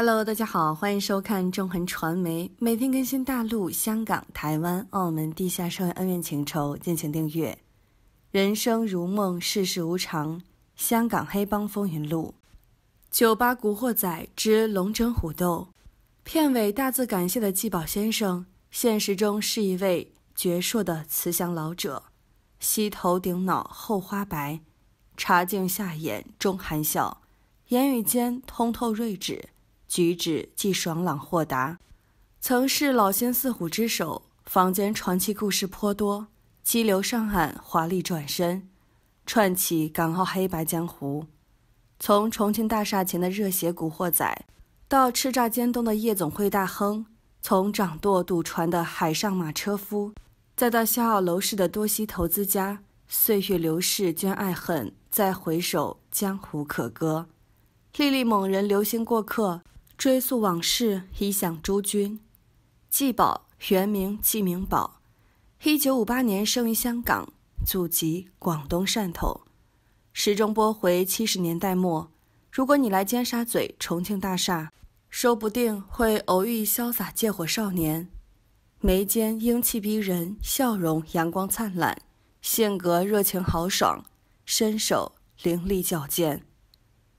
Hello，大家好，欢迎收看纵横传媒每天更新大陆、香港、台湾、澳门地下社会恩怨情仇，敬请订阅。人生如梦，世事无常。香港黑帮风云录，酒吧古惑仔之龙争虎斗，片尾大字感谢的季宝先生，现实中是一位矍铄的慈祥老者，膝头顶脑，后花白，茶镜下眼中含笑，言语间通透睿智。举止既爽朗豁达，曾是老仙四虎之首，坊间传奇故事颇多。激流上岸，华丽转身，串起港澳黑白江湖。从重庆大厦前的热血古惑仔，到叱咤尖东的夜总会大亨，从掌舵赌船的海上马车夫，再到笑傲楼市的多西投资家。岁月流逝，捐爱恨，再回首，江湖可歌。历历猛人，流星过客。追溯往事，一想诸君。季宝原名季明宝，一九五八年生于香港，祖籍广东汕头。时钟拨回七十年代末，如果你来尖沙咀重庆大厦，说不定会偶遇潇洒借火少年，眉间英气逼人，笑容阳光灿烂，性格热情豪爽，身手凌厉矫健。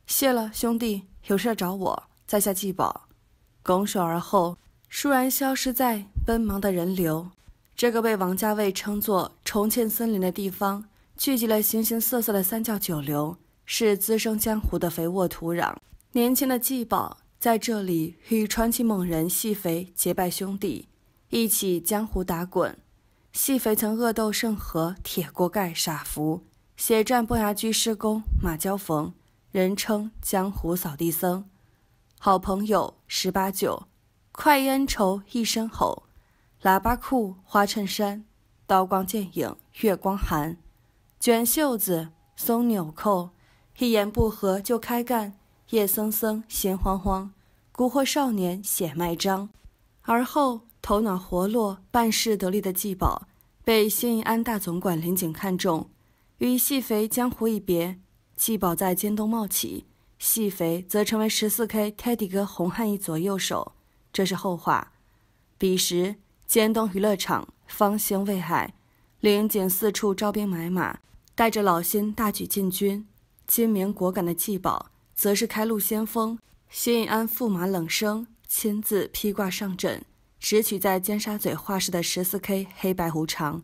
谢了，兄弟，有事找我。在下季宝，拱手而后，倏然消失在奔忙的人流。这个被王家卫称作“重庆森林”的地方，聚集了形形色色的三教九流，是滋生江湖的肥沃土壤。年轻的季宝在这里与传奇猛人细肥结拜兄弟，一起江湖打滚。细肥曾恶斗盛和铁锅盖傻福，血战崩牙驹师公马交逢，人称江湖扫地僧。好朋友十八九，快意恩仇一声吼，喇叭裤花衬衫，刀光剑影月光寒，卷袖子松纽扣，一言不合就开干，夜森森闲慌慌，蛊惑少年写卖张。而后头脑活络、办事得力的季宝，被新义安大总管林景看中，与细肥江湖一别，季宝在江东冒起。细肥则成为十四 K Teddy 哥洪汉一左右手，这是后话。彼时，尖东娱乐场方兴未艾，林景四处招兵买马，带着老新大举进军。精明果敢的季宝则是开路先锋。新一安驸马冷生亲自披挂上阵，直取在尖沙咀画室的十四 K 黑白无常。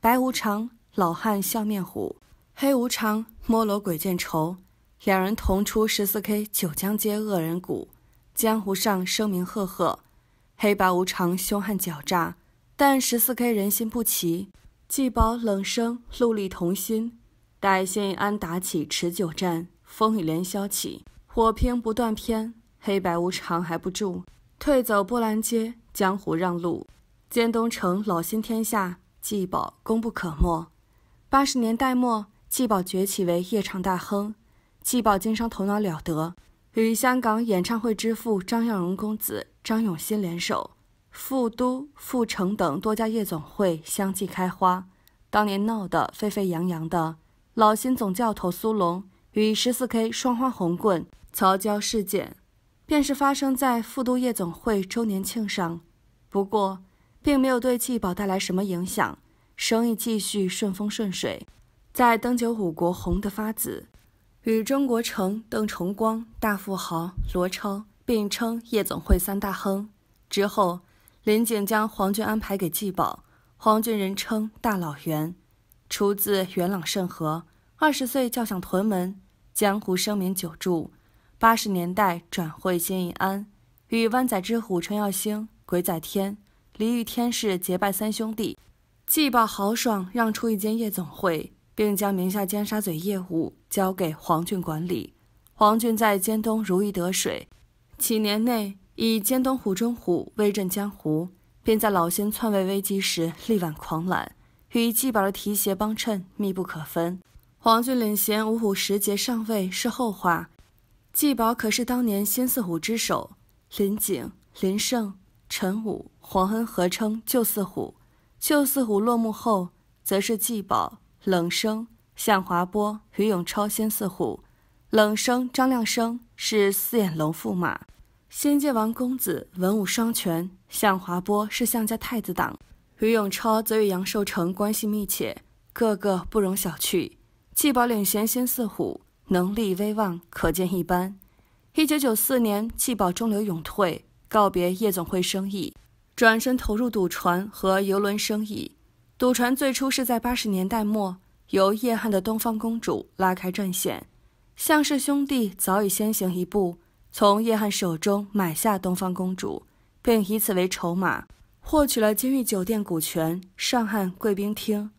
白无常老汉笑面虎，黑无常摸罗鬼见愁。两人同出十四 K 九江街恶人谷，江湖上声名赫赫。黑白无常凶悍狡诈，但十四 K 人心不齐。季宝冷声戮力同心，待谢易安打起持久战。风雨连宵起，火拼不断偏，黑白无常还不住退走波兰街，江湖让路。建东城老新天下，季宝功不可没。八十年代末，季宝崛起为夜场大亨。季宝经商头脑了得，与香港演唱会之父张耀荣公子张永新联手，富都、富城等多家夜总会相继开花。当年闹得沸沸扬扬的老新总教头苏龙与十四 K 双花红棍曹娇事件，便是发生在富都夜总会周年庆上。不过，并没有对季宝带来什么影响，生意继续顺风顺水，在灯九五国红得发紫。与中国成、邓崇光、大富豪罗超并称夜总会三大亨。之后，林景将黄俊安排给季宝。黄俊人称大老袁，出自元朗盛和，二十岁叫响屯门，江湖声名久著。八十年代转会新银安，与湾仔之虎陈耀星、鬼仔天、李玉天是结拜三兄弟。季宝豪爽，让出一间夜总会。并将名下尖沙咀业务交给黄俊管理。黄俊在尖东如鱼得水，几年内以尖东虎中虎威震江湖，便在老仙篡位危机时力挽狂澜，与季宝的提携帮衬密不可分。黄俊领衔五虎十杰上位是后话，季宝可是当年新四虎之首，林景、林胜、陈武、黄恩合称旧四虎。旧四虎落幕后，则是季宝。冷生、向华波、于永超先似虎，冷生、张亮生是四眼龙驸马，仙界王公子，文武双全。向华波是向家太子党，于永超则与杨寿成关系密切，个个不容小觑。季宝领衔先似虎，能力威望可见一斑。一九九四年，季宝中流勇退，告别夜总会生意，转身投入赌船和游轮生意。赌船最初是在八十年代末由叶汉的东方公主拉开战线，向氏兄弟早已先行一步，从叶汉手中买下东方公主，并以此为筹码获取了金狱酒店股权、上汉贵宾厅。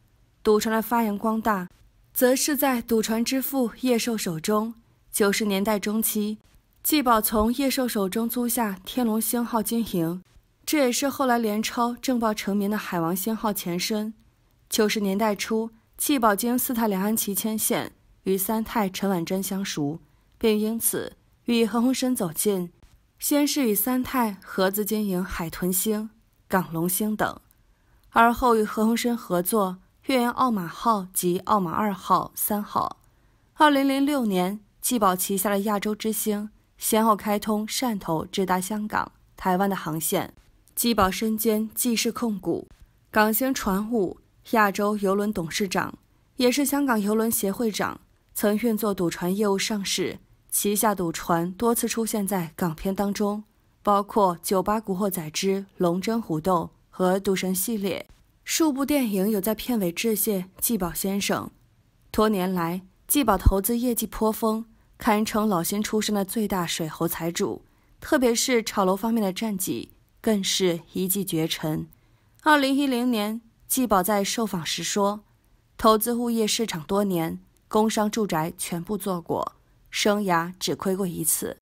赌船的发扬光大，则是在赌船之父叶寿手中。九十年代中期，季宝从叶寿手中租下天龙星号金营，这也是后来联超正报成名的“海王星号”前身。九十年代初，纪宝经四太梁安琪牵线，与三太陈婉珍相熟，并因此与何鸿燊走近。先是与三太合资经营“海豚星”、“港龙星”等，而后与何鸿燊合作“运营奥马号”及“奥马二号”、“三号”。二零零六年，纪宝旗下的“亚洲之星”先后开通汕头直达香港、台湾的航线。季宝身兼季氏控股、港星船务、亚洲邮轮董事长，也是香港邮轮协会会长。曾运作赌船业务上市，旗下赌船多次出现在港片当中，包括《酒吧古惑仔之龙争虎斗》和《赌神》系列，数部电影有在片尾致谢季宝先生。多年来，季宝投资业绩颇丰，堪称老新出身的最大水猴财主，特别是炒楼方面的战绩。更是一骑绝尘。二零一零年，季宝在受访时说：“投资物业市场多年，工商住宅全部做过，生涯只亏过一次。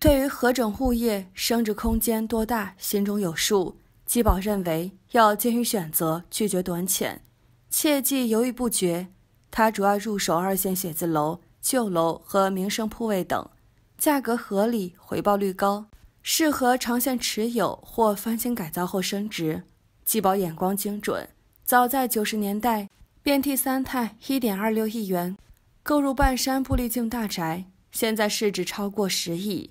对于何种物业升值空间多大，心中有数。季宝认为，要精于选择，拒绝短浅，切忌犹豫不决。他主要入手二线写字楼、旧楼和民生铺位等，价格合理，回报率高。”适合长线持有或翻新改造后升值。季宝眼光精准，早在九十年代便替三泰一点二六亿元购入半山布利镜大宅，现在市值超过十亿。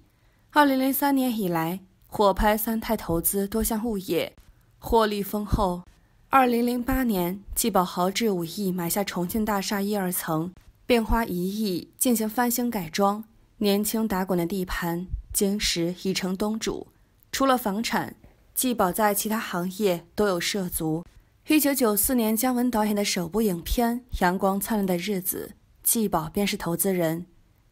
二零零三年以来，火拍三泰投资多项物业，获利丰厚。二零零八年，季宝豪掷五亿买下重庆大厦一二层，并花一亿进行翻新改装，年轻打滚的地盘。金石已成东主，除了房产，季宝在其他行业都有涉足。一九九四年，姜文导演的首部影片《阳光灿烂的日子》，季宝便是投资人。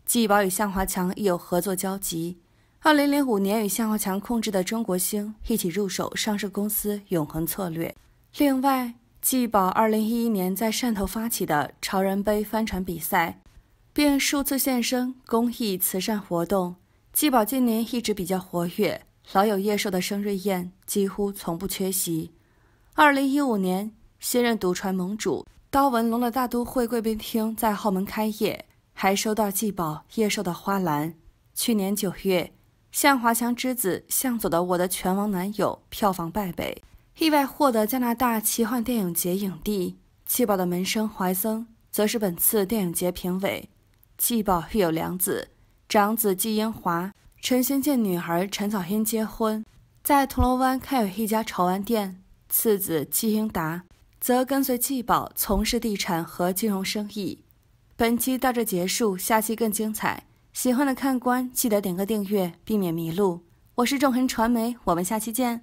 季宝与向华强亦有合作交集。二零零五年，与向华强控制的中国星一起入手上市公司永恒策略。另外，季宝二零一一年在汕头发起的潮人杯帆船比赛，并数次现身公益慈善活动。季宝今年一直比较活跃，老友叶寿的生日宴几乎从不缺席。二零一五年，新任赌船盟主刀文龙的大都会贵宾厅在澳门开业，还收到季宝叶寿的花篮。去年九月，向华强之子向佐的《我的拳王男友》票房败北，意外获得加拿大奇幻电影节影帝。季宝的门生怀森则是本次电影节评委。季宝育有两子。长子季英华，陈行建女儿陈早英结婚，在铜锣湾开有一家潮玩店；次子季英达则跟随季宝从事地产和金融生意。本期到这结束，下期更精彩。喜欢的看官记得点个订阅，避免迷路。我是纵横传媒，我们下期见。